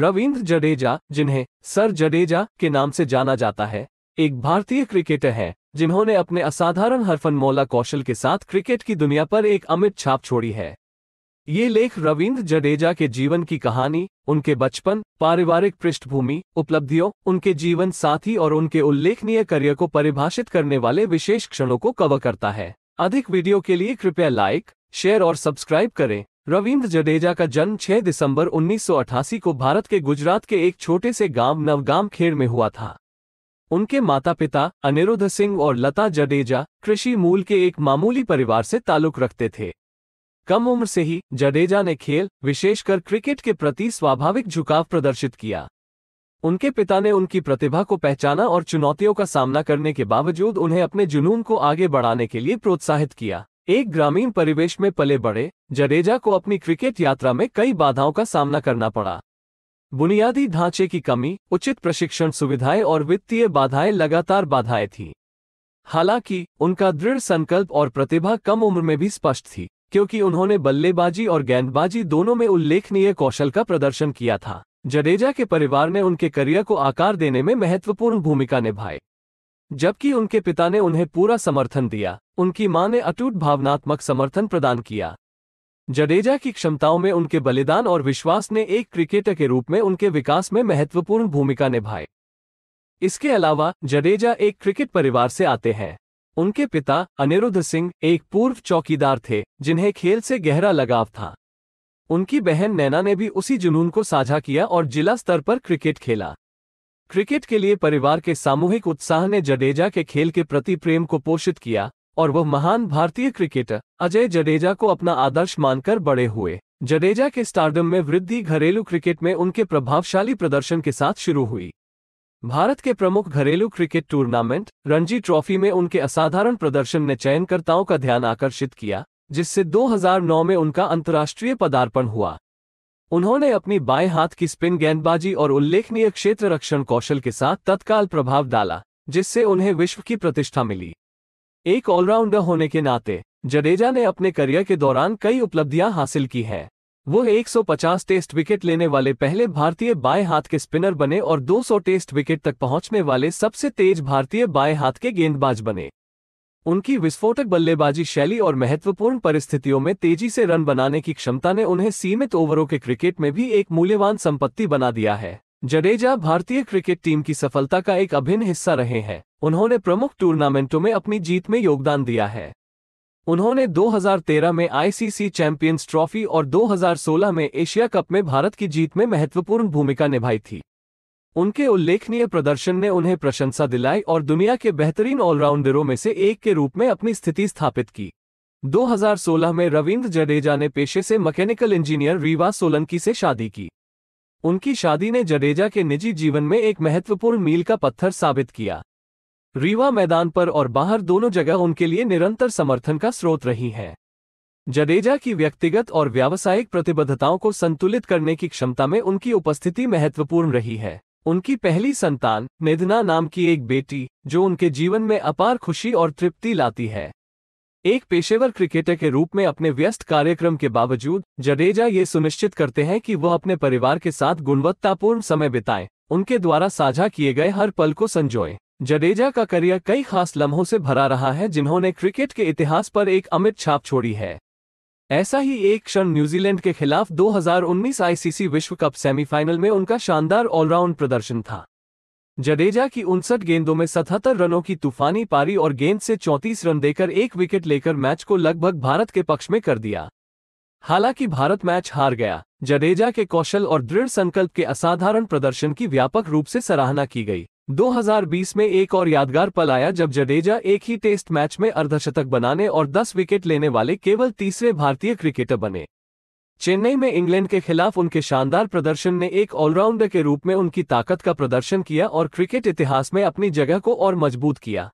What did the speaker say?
रविंद्र जडेजा जिन्हें सर जडेजा के नाम से जाना जाता है एक भारतीय क्रिकेटर हैं जिन्होंने अपने असाधारण हरफन मौला कौशल के साथ क्रिकेट की दुनिया पर एक अमित छाप छोड़ी है ये लेख रविंद्र जडेजा के जीवन की कहानी उनके बचपन पारिवारिक पृष्ठभूमि उपलब्धियों उनके जीवन साथी और उनके उल्लेखनीय करियर को परिभाषित करने वाले विशेष क्षणों को कवर करता है अधिक वीडियो के लिए कृपया लाइक शेयर और सब्सक्राइब करें रविंद्र जडेजा का जन्म 6 दिसंबर 1988 को भारत के गुजरात के एक छोटे से गांव नवगाम खेड़ में हुआ था उनके माता पिता अनिरुद्ध सिंह और लता जडेजा कृषि मूल के एक मामूली परिवार से ताल्लुक रखते थे कम उम्र से ही जडेजा ने खेल विशेषकर क्रिकेट के प्रति स्वाभाविक झुकाव प्रदर्शित किया उनके पिता ने उनकी प्रतिभा को पहचाना और चुनौतियों का सामना करने के बावजूद उन्हें अपने जुनून को आगे बढ़ाने के लिए प्रोत्साहित किया एक ग्रामीण परिवेश में पले बड़े जडेजा को अपनी क्रिकेट यात्रा में कई बाधाओं का सामना करना पड़ा बुनियादी ढांचे की कमी उचित प्रशिक्षण सुविधाएं और वित्तीय बाधाएं लगातार बाधाएं थीं हालांकि उनका दृढ़ संकल्प और प्रतिभा कम उम्र में भी स्पष्ट थी क्योंकि उन्होंने बल्लेबाजी और गेंदबाजी दोनों में उल्लेखनीय कौशल का प्रदर्शन किया था जडेजा के परिवार ने उनके करियर को आकार देने में महत्वपूर्ण भूमिका निभाई जबकि उनके पिता ने उन्हें पूरा समर्थन दिया उनकी मां ने अटूट भावनात्मक समर्थन प्रदान किया जडेजा की क्षमताओं में उनके बलिदान और विश्वास ने एक क्रिकेटर के रूप में उनके विकास में महत्वपूर्ण भूमिका निभाई इसके अलावा जडेजा एक क्रिकेट परिवार से आते हैं उनके पिता अनिरुद्ध सिंह एक पूर्व चौकीदार थे जिन्हें खेल से गहरा लगाव था उनकी बहन नैना ने भी उसी जुनून को साझा किया और जिला स्तर पर क्रिकेट खेला क्रिकेट के लिए परिवार के सामूहिक उत्साह ने जडेजा के खेल के प्रति प्रेम को पोषित किया और वह महान भारतीय क्रिकेटर अजय जडेजा को अपना आदर्श मानकर बड़े हुए जडेजा के स्टार्डम में वृद्धि घरेलू क्रिकेट में उनके प्रभावशाली प्रदर्शन के साथ शुरू हुई भारत के प्रमुख घरेलू क्रिकेट टूर्नामेंट रणजी ट्रॉफी में उनके असाधारण प्रदर्शन ने चयनकर्ताओं का ध्यान आकर्षित किया जिससे 2009 में उनका अंतर्राष्ट्रीय पदार्पण हुआ उन्होंने अपनी बाएं हाथ की स्पिन गेंदबाजी और उल्लेखनीय क्षेत्र रक्षण कौशल के साथ तत्काल प्रभाव डाला जिससे उन्हें विश्व की प्रतिष्ठा मिली एक ऑलराउंडर होने के नाते जडेजा ने अपने करियर के दौरान कई उपलब्धियां हासिल की हैं वो 150 टेस्ट विकेट लेने वाले पहले भारतीय बाएं हाथ के स्पिनर बने और 200 टेस्ट विकेट तक पहुंचने वाले सबसे तेज भारतीय बाएं हाथ के गेंदबाज बने उनकी विस्फोटक बल्लेबाजी शैली और महत्वपूर्ण परिस्थितियों में तेजी से रन बनाने की क्षमता ने उन्हें सीमित ओवरों के क्रिकेट में भी एक मूल्यवान संपत्ति बना दिया है जडेजा भारतीय क्रिकेट टीम की सफलता का एक अभिन्न हिस्सा रहे हैं उन्होंने प्रमुख टूर्नामेंटों में अपनी जीत में योगदान दिया है उन्होंने 2013 में आईसीसी चैंपियंस ट्रॉफी और 2016 में एशिया कप में भारत की जीत में महत्वपूर्ण भूमिका निभाई थी उनके उल्लेखनीय प्रदर्शन ने उन्हें प्रशंसा दिलाई और दुनिया के बेहतरीन ऑलराउंडरों में से एक के रूप में अपनी स्थिति स्थापित की 2016 में रविंद्र जडेजा ने पेशे से मैकेनिकल इंजीनियर रीवा सोलंकी से शादी की उनकी शादी ने जडेजा के निजी जीवन में एक महत्वपूर्ण मील का पत्थर साबित किया रीवा मैदान पर और बाहर दोनों जगह उनके लिए निरंतर समर्थन का स्रोत रही हैं जडेजा की व्यक्तिगत और व्यावसायिक प्रतिबद्धताओं को संतुलित करने की क्षमता में उनकी उपस्थिति महत्वपूर्ण रही है उनकी पहली संतान मेदना नाम की एक बेटी जो उनके जीवन में अपार खुशी और तृप्ति लाती है एक पेशेवर क्रिकेटर के रूप में अपने व्यस्त कार्यक्रम के बावजूद जडेजा ये सुनिश्चित करते हैं कि वह अपने परिवार के साथ गुणवत्तापूर्ण समय बिताएं उनके द्वारा साझा किए गए हर पल को संजोएं जडेजा का करियर कई खास लम्हों से भरा रहा है जिन्होंने क्रिकेट के इतिहास पर एक अमिट छाप छोड़ी है ऐसा ही एक क्षण न्यूजीलैंड के खिलाफ 2019 आईसीसी विश्व कप सेमीफाइनल में उनका शानदार ऑलराउंड प्रदर्शन था जडेजा की उनसठ गेंदों में 77 रनों की तूफानी पारी और गेंद से 34 रन देकर एक विकेट लेकर मैच को लगभग भारत के पक्ष में कर दिया हालांकि भारत मैच हार गया जडेजा के कौशल और दृढ़ संकल्प के असाधारण प्रदर्शन की व्यापक रूप से सराहना की गई 2020 में एक और यादगार पल आया जब जडेजा एक ही टेस्ट मैच में अर्धशतक बनाने और 10 विकेट लेने वाले केवल तीसरे भारतीय क्रिकेटर बने चेन्नई में इंग्लैंड के खिलाफ उनके शानदार प्रदर्शन ने एक ऑलराउंडर के रूप में उनकी ताकत का प्रदर्शन किया और क्रिकेट इतिहास में अपनी जगह को और मजबूत किया